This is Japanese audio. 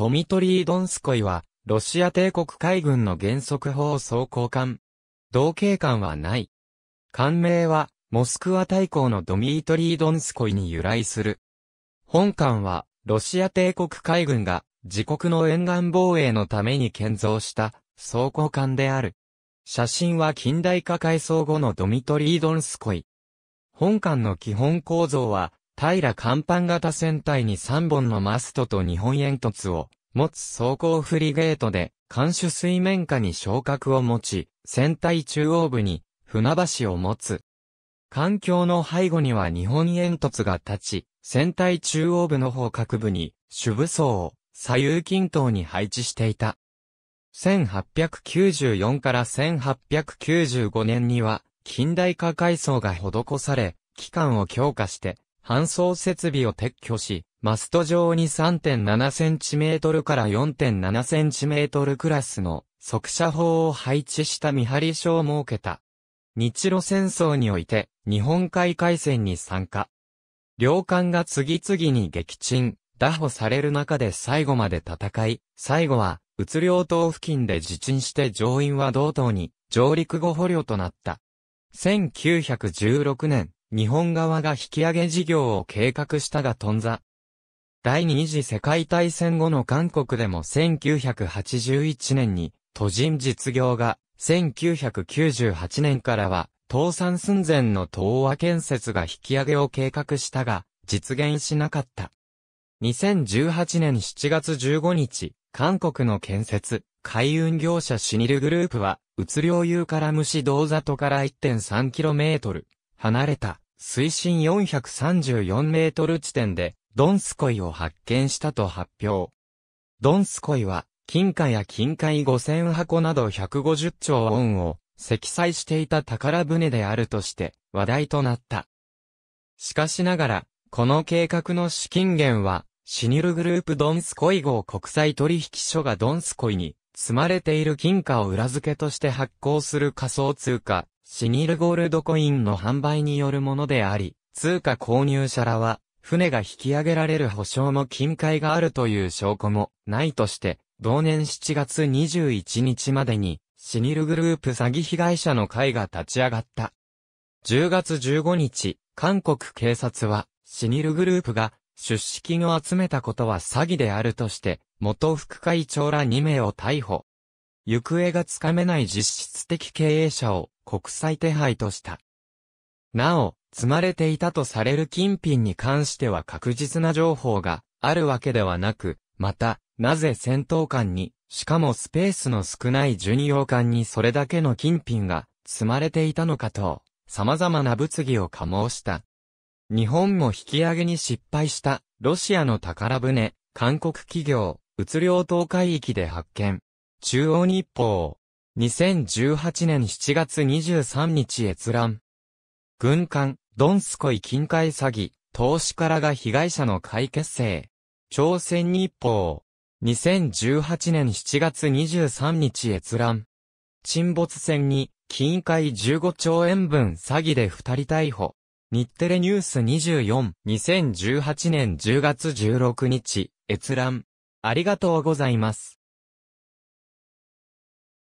トミトリー・ドンスコイは、ロシア帝国海軍の原則砲装甲艦。同型艦はない。艦名は、モスクワ大港のドミートリー・ドンスコイに由来する。本艦は、ロシア帝国海軍が、自国の沿岸防衛のために建造した、装甲艦である。写真は近代化改装後のドミトリー・ドンスコイ。本艦の基本構造は、平甲板型船体に3本のマストと2本煙突を持つ装甲フリゲートで、艦首水面下に昇格を持ち、船体中央部に船橋を持つ。艦橋の背後には日本煙突が立ち、船体中央部の方角部に主武装を左右均等に配置していた。1894から1895年には近代化改装が施され、期間を強化して搬送設備を撤去し、マスト上に 3.7cm から 4.7cm クラスの速射砲を配置した見張り所を設けた。日露戦争において日本海海戦に参加。両艦が次々に撃沈、打破される中で最後まで戦い、最後は、うつ領島付近で自沈して乗員は同等に上陸後捕虜となった。1916年、日本側が引き上げ事業を計画したが頓挫。第二次世界大戦後の韓国でも1981年に、都人実業が、1998年からは、倒産寸前の東和建設が引き上げを計画したが、実現しなかった。2018年7月15日、韓国の建設、海運業者シニルグループは、うつ領有から虫視銅里から 1.3km 離れた水深434メートル地点で、ドンスコイを発見したと発表。ドンスコイは、金貨や金塊5000箱など150兆ウォンを積載していた宝船であるとして話題となった。しかしながら、この計画の資金源は、シニルグループドンスコイ号国際取引所がドンスコイに積まれている金貨を裏付けとして発行する仮想通貨、シニルゴールドコインの販売によるものであり、通貨購入者らは、船が引き上げられる保証も金塊があるという証拠もないとして、同年7月21日までに、シニルグループ詐欺被害者の会が立ち上がった。10月15日、韓国警察は、シニルグループが、出資金を集めたことは詐欺であるとして、元副会長ら2名を逮捕。行方がつかめない実質的経営者を国際手配とした。なお、積まれていたとされる金品に関しては確実な情報があるわけではなく、また、なぜ戦闘艦に、しかもスペースの少ない巡洋艦にそれだけの金品が積まれていたのかと、様々な物議を加盟した。日本も引き上げに失敗した、ロシアの宝船、韓国企業、物量島海域で発見。中央日報。2018年7月23日閲覧。軍艦、ドンスコイ近海詐欺、投資からが被害者の解決性。朝鮮日報。2018年7月23日閲覧。沈没船に、近海15兆円分詐欺で二人逮捕。日テレニュース24、2018年10月16日、閲覧。ありがとうございます。